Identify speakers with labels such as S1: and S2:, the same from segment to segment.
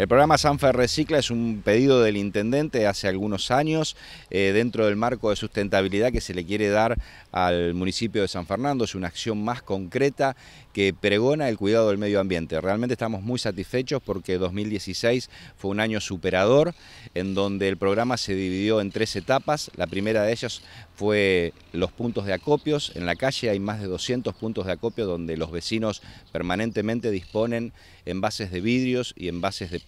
S1: El programa Sanfer Recicla es un pedido del intendente hace algunos años eh, dentro del marco de sustentabilidad que se le quiere dar al municipio de San Fernando. Es una acción más concreta que pregona el cuidado del medio ambiente. Realmente estamos muy satisfechos porque 2016 fue un año superador en donde el programa se dividió en tres etapas. La primera de ellas fue los puntos de acopios. En la calle hay más de 200 puntos de acopio donde los vecinos permanentemente disponen envases de vidrios y envases de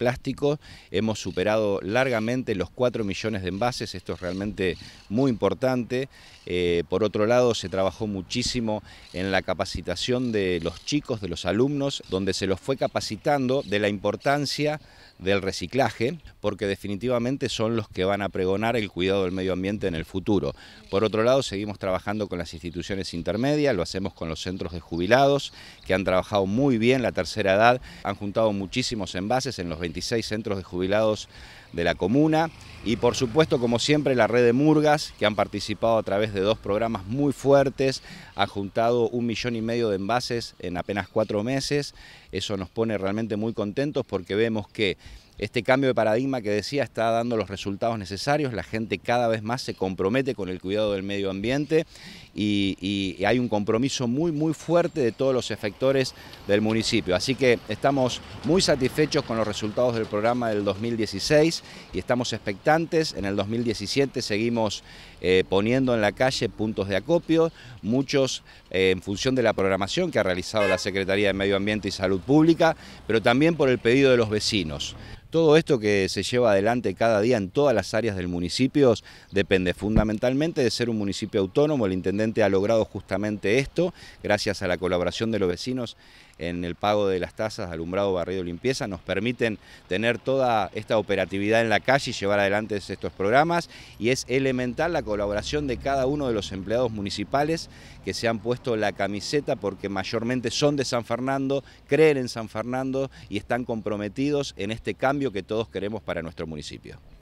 S1: Hemos superado largamente los 4 millones de envases, esto es realmente muy importante. Eh, por otro lado, se trabajó muchísimo en la capacitación de los chicos, de los alumnos, donde se los fue capacitando de la importancia del reciclaje, porque definitivamente son los que van a pregonar el cuidado del medio ambiente en el futuro. Por otro lado, seguimos trabajando con las instituciones intermedias, lo hacemos con los centros de jubilados, que han trabajado muy bien la tercera edad, han juntado muchísimos envases en los 20 26 centros de jubilados de la comuna y por supuesto como siempre la red de murgas que han participado a través de dos programas muy fuertes, ha juntado un millón y medio de envases en apenas cuatro meses eso nos pone realmente muy contentos porque vemos que este cambio de paradigma que decía está dando los resultados necesarios, la gente cada vez más se compromete con el cuidado del medio ambiente y, hay un compromiso muy muy fuerte de todos los efectores del municipio. Así que estamos muy satisfechos con los resultados del programa del 2016 y estamos expectantes. En el 2017 seguimos eh, poniendo en la calle puntos de acopio, muchos eh, en función de la programación que ha realizado la Secretaría de Medio Ambiente y Salud pública, pero también por el pedido de los vecinos. Todo esto que se lleva adelante cada día en todas las áreas del municipio depende fundamentalmente de ser un municipio autónomo. El intendente ha logrado justamente esto gracias a la colaboración de los vecinos en el pago de las tasas, alumbrado, barrido, limpieza, nos permiten tener toda esta operatividad en la calle y llevar adelante estos programas y es elemental la colaboración de cada uno de los empleados municipales que se han puesto la camiseta porque mayormente son de San Fernando, creen en San Fernando y están comprometidos en este cambio que todos queremos para nuestro municipio.